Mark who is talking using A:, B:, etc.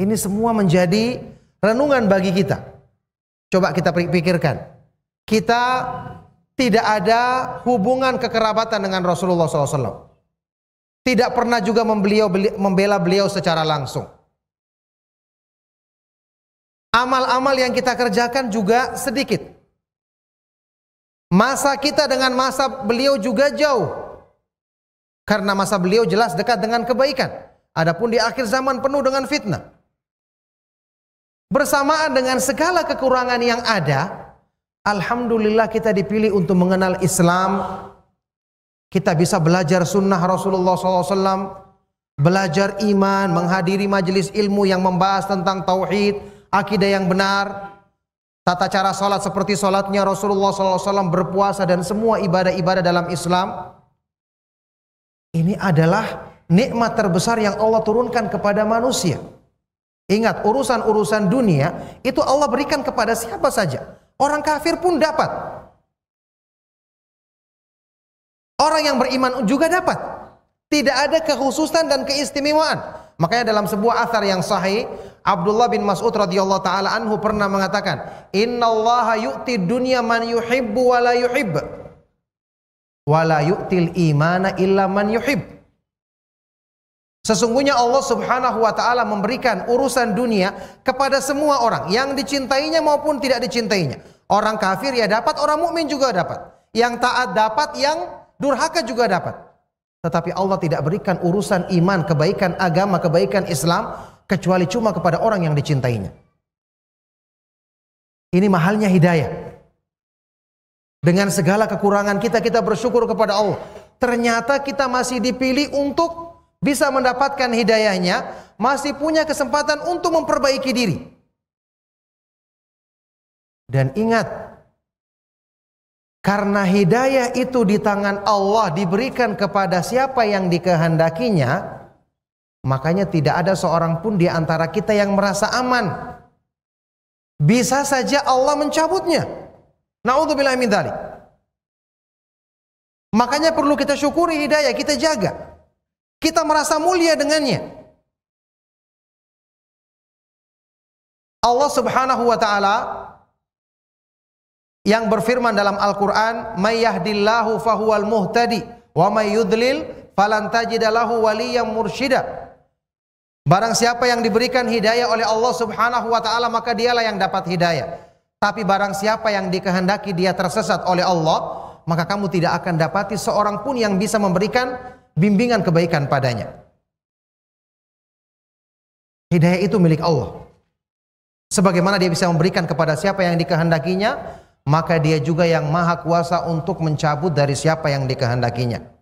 A: Ini semua menjadi renungan bagi kita. Coba kita pikirkan. Kita tidak ada hubungan kekerabatan dengan Rasulullah SAW. Tidak pernah juga membeliau, membela beliau secara langsung. Amal-amal yang kita kerjakan juga sedikit. Masa kita dengan masa beliau juga jauh. Karena masa beliau jelas dekat dengan kebaikan. Adapun di akhir zaman penuh dengan fitnah. Bersamaan dengan segala kekurangan yang ada, Alhamdulillah kita dipilih untuk mengenal Islam. Kita bisa belajar sunnah Rasulullah SAW. Belajar iman, menghadiri majelis ilmu yang membahas tentang tauhid, akidah yang benar. Tata cara salat seperti salatnya Rasulullah SAW berpuasa dan semua ibadah-ibadah dalam Islam. Ini adalah nikmat terbesar yang Allah turunkan kepada manusia. Ingat, urusan-urusan dunia itu Allah berikan kepada siapa saja. Orang kafir pun dapat. Orang yang beriman juga dapat. Tidak ada kekhususan dan keistimewaan. Makanya dalam sebuah athar yang sahih, Abdullah bin Mas'ud radhiyallahu taala anhu pernah mengatakan, Inna Allah yu'ti dunya man yuhibbu wa la yuhibbu." Wa la yu'til imana illa man yuhibb. Sesungguhnya Allah Subhanahu wa taala memberikan urusan dunia kepada semua orang yang dicintainya maupun tidak dicintainya. Orang kafir ya dapat, orang mukmin juga dapat. Yang taat dapat, yang durhaka juga dapat. Tetapi Allah tidak berikan urusan iman, kebaikan agama, kebaikan Islam kecuali cuma kepada orang yang dicintainya. Ini mahalnya hidayah. Dengan segala kekurangan kita, kita bersyukur kepada Allah. Ternyata kita masih dipilih untuk bisa mendapatkan hidayahnya, masih punya kesempatan untuk memperbaiki diri. Dan ingat, karena hidayah itu di tangan Allah diberikan kepada siapa yang dikehendakinya, makanya tidak ada seorang pun di antara kita yang merasa aman. Bisa saja Allah mencabutnya. Na'udzubillah min dzalik. Makanya perlu kita syukuri hidayah, kita jaga. Kita merasa mulia dengannya. Allah Subhanahu wa taala yang berfirman dalam Al-Qur'an, "May yahdillahu fahuwal muhtadi wa may yudlil falan tajid lahu waliyyan mursyida." Barang siapa yang diberikan hidayah oleh Allah Subhanahu wa taala maka dialah yang dapat hidayah. Tapi barang siapa yang dikehendaki dia tersesat oleh Allah, maka kamu tidak akan dapati seorang pun yang bisa memberikan bimbingan kebaikan padanya. Hidayah itu milik Allah. Sebagaimana dia bisa memberikan kepada siapa yang dikehendakinya, maka dia juga yang maha kuasa untuk mencabut dari siapa yang dikehendakinya.